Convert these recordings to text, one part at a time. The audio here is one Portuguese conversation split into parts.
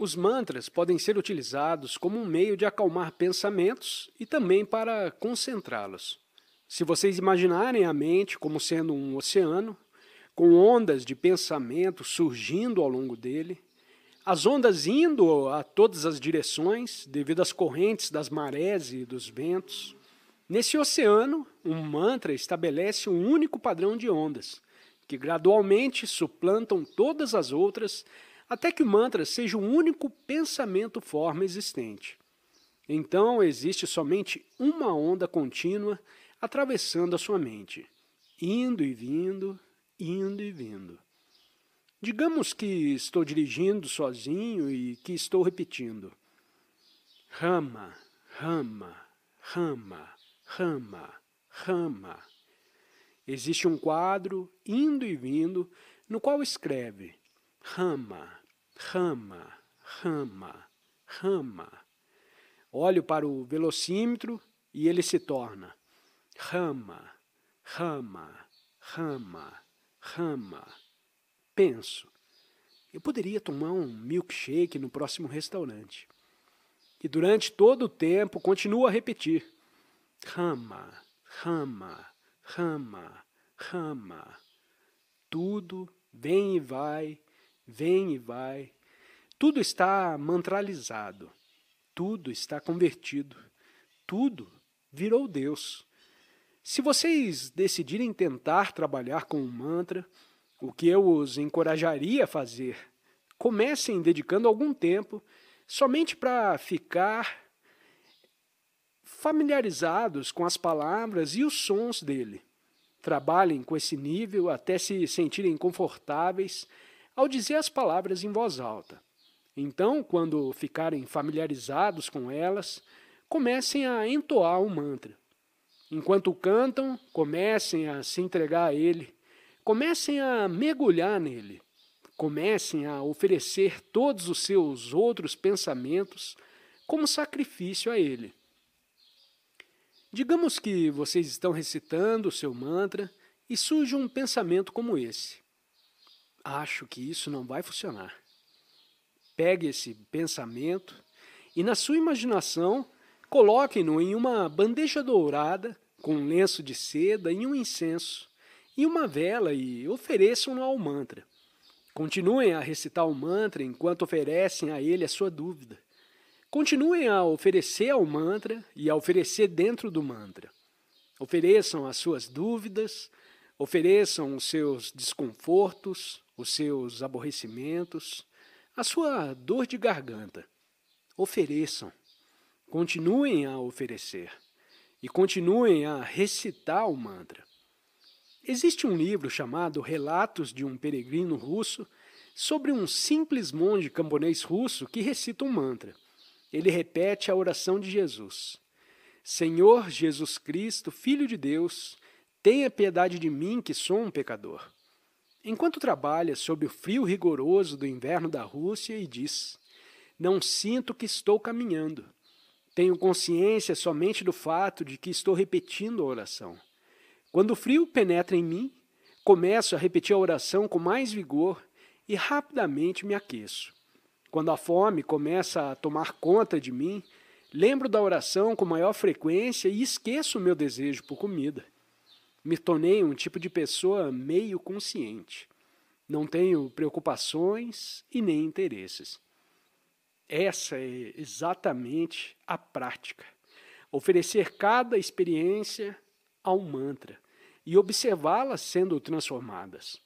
Os mantras podem ser utilizados como um meio de acalmar pensamentos e também para concentrá-los. Se vocês imaginarem a mente como sendo um oceano, com ondas de pensamento surgindo ao longo dele, as ondas indo a todas as direções devido às correntes das marés e dos ventos. Nesse oceano, um mantra estabelece um único padrão de ondas, que gradualmente suplantam todas as outras até que o mantra seja o único pensamento-forma existente. Então existe somente uma onda contínua atravessando a sua mente, indo e vindo, indo e vindo. Digamos que estou dirigindo sozinho e que estou repetindo. Rama, rama, rama, rama, rama. Existe um quadro, indo e vindo, no qual escreve Rama, rama, rama, rama. Olho para o velocímetro e ele se torna rama, rama, rama, rama. Penso, eu poderia tomar um milkshake no próximo restaurante. E durante todo o tempo continuo a repetir: rama, rama, rama, rama. Tudo vem e vai, vem e vai, tudo está mantralizado, tudo está convertido, tudo virou Deus. Se vocês decidirem tentar trabalhar com o mantra, o que eu os encorajaria a fazer, comecem dedicando algum tempo somente para ficar familiarizados com as palavras e os sons dele. Trabalhem com esse nível até se sentirem confortáveis ao dizer as palavras em voz alta. Então, quando ficarem familiarizados com elas, comecem a entoar o mantra. Enquanto cantam, comecem a se entregar a ele, comecem a mergulhar nele, comecem a oferecer todos os seus outros pensamentos como sacrifício a ele. Digamos que vocês estão recitando o seu mantra e surge um pensamento como esse. Acho que isso não vai funcionar pegue esse pensamento e, na sua imaginação, coloquem-no em uma bandeja dourada, com um lenço de seda e um incenso, e uma vela e ofereçam-no ao mantra. Continuem a recitar o mantra enquanto oferecem a ele a sua dúvida. Continuem a oferecer ao mantra e a oferecer dentro do mantra. Ofereçam as suas dúvidas, ofereçam os seus desconfortos, os seus aborrecimentos, a sua dor de garganta. Ofereçam, continuem a oferecer e continuem a recitar o mantra. Existe um livro chamado Relatos de um Peregrino Russo sobre um simples monge camponês russo que recita um mantra. Ele repete a oração de Jesus: Senhor Jesus Cristo, Filho de Deus, tenha piedade de mim que sou um pecador enquanto trabalha sob o frio rigoroso do inverno da Rússia e diz: Não sinto que estou caminhando. Tenho consciência somente do fato de que estou repetindo a oração. Quando o frio penetra em mim, começo a repetir a oração com mais vigor e rapidamente me aqueço. Quando a fome começa a tomar conta de mim, lembro da oração com maior frequência e esqueço o meu desejo por comida. Me tornei um tipo de pessoa meio consciente. Não tenho preocupações e nem interesses. Essa é exatamente a prática. Oferecer cada experiência ao mantra e observá-las sendo transformadas.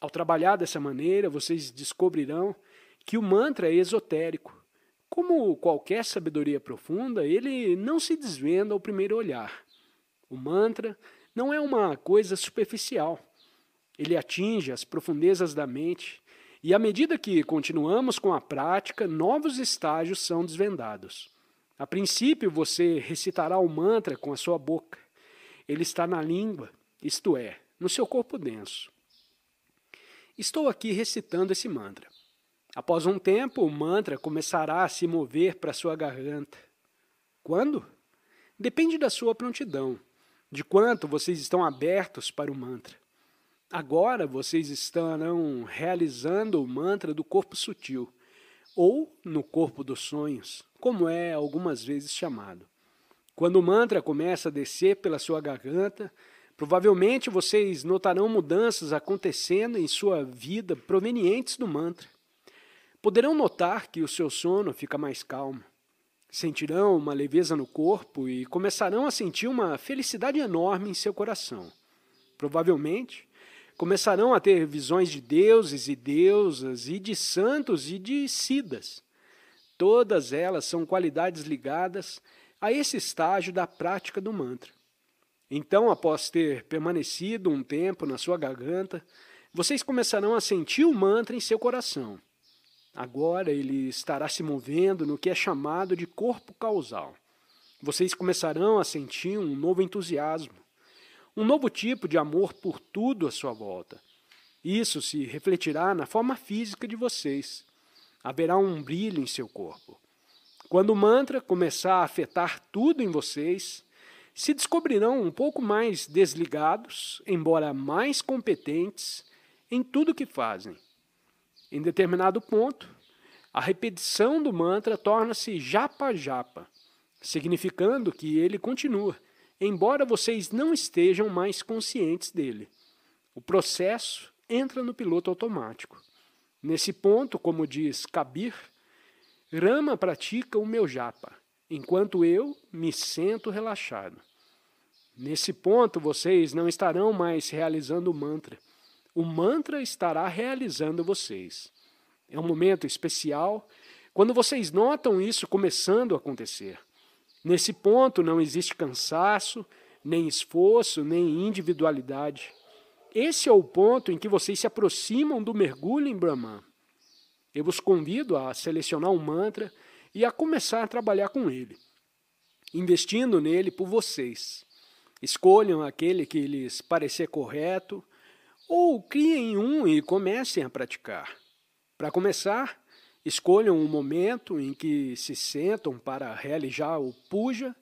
Ao trabalhar dessa maneira, vocês descobrirão que o mantra é esotérico. Como qualquer sabedoria profunda, ele não se desvenda ao primeiro olhar. O mantra não é uma coisa superficial. Ele atinge as profundezas da mente, e à medida que continuamos com a prática, novos estágios são desvendados. A princípio, você recitará o mantra com a sua boca. Ele está na língua, isto é, no seu corpo denso. Estou aqui recitando esse mantra. Após um tempo, o mantra começará a se mover para sua garganta. Quando? Depende da sua prontidão de quanto vocês estão abertos para o mantra. Agora vocês estarão realizando o mantra do corpo sutil, ou no corpo dos sonhos, como é algumas vezes chamado. Quando o mantra começa a descer pela sua garganta, provavelmente vocês notarão mudanças acontecendo em sua vida provenientes do mantra. Poderão notar que o seu sono fica mais calmo Sentirão uma leveza no corpo e começarão a sentir uma felicidade enorme em seu coração. Provavelmente, começarão a ter visões de deuses e deusas, e de santos e de sidas. Todas elas são qualidades ligadas a esse estágio da prática do mantra. Então, após ter permanecido um tempo na sua garganta, vocês começarão a sentir o mantra em seu coração. Agora ele estará se movendo no que é chamado de corpo causal. Vocês começarão a sentir um novo entusiasmo, um novo tipo de amor por tudo à sua volta. Isso se refletirá na forma física de vocês. Haverá um brilho em seu corpo. Quando o mantra começar a afetar tudo em vocês, se descobrirão um pouco mais desligados, embora mais competentes em tudo que fazem. Em determinado ponto, a repetição do mantra torna-se japa-japa, significando que ele continua, embora vocês não estejam mais conscientes dele. O processo entra no piloto automático. Nesse ponto, como diz Kabir, Rama pratica o meu japa, enquanto eu me sento relaxado. Nesse ponto, vocês não estarão mais realizando o mantra o mantra estará realizando vocês. É um momento especial quando vocês notam isso começando a acontecer. Nesse ponto não existe cansaço, nem esforço, nem individualidade. Esse é o ponto em que vocês se aproximam do mergulho em Brahman. Eu vos convido a selecionar um mantra e a começar a trabalhar com ele, investindo nele por vocês. Escolham aquele que lhes parecer correto ou criem um e comecem a praticar. Para começar, escolham um momento em que se sentam para realizar o puja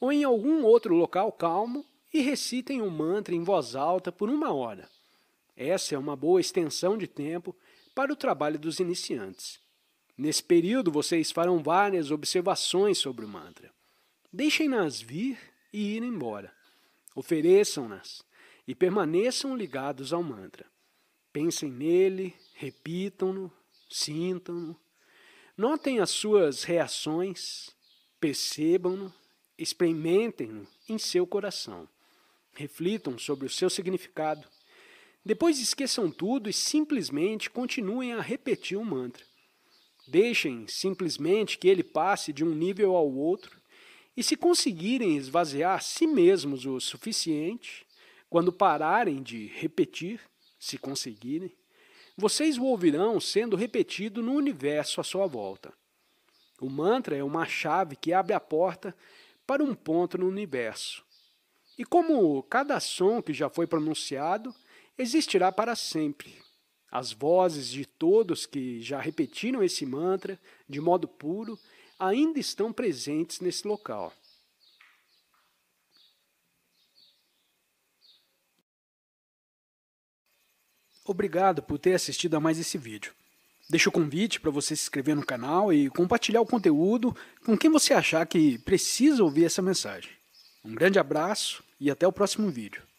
ou em algum outro local calmo e recitem um mantra em voz alta por uma hora. Essa é uma boa extensão de tempo para o trabalho dos iniciantes. Nesse período, vocês farão várias observações sobre o mantra. Deixem-nas vir e ir embora. Ofereçam-nas e permaneçam ligados ao mantra. Pensem nele, repitam-no, sintam-no. Notem as suas reações, percebam-no, experimentem-no em seu coração. Reflitam sobre o seu significado. Depois esqueçam tudo e simplesmente continuem a repetir o mantra. Deixem simplesmente que ele passe de um nível ao outro e, se conseguirem esvaziar si mesmos o suficiente, quando pararem de repetir, se conseguirem, vocês o ouvirão sendo repetido no universo à sua volta. O mantra é uma chave que abre a porta para um ponto no universo. E como cada som que já foi pronunciado existirá para sempre, as vozes de todos que já repetiram esse mantra de modo puro ainda estão presentes nesse local. Obrigado por ter assistido a mais esse vídeo. Deixo o convite para você se inscrever no canal e compartilhar o conteúdo com quem você achar que precisa ouvir essa mensagem. Um grande abraço e até o próximo vídeo.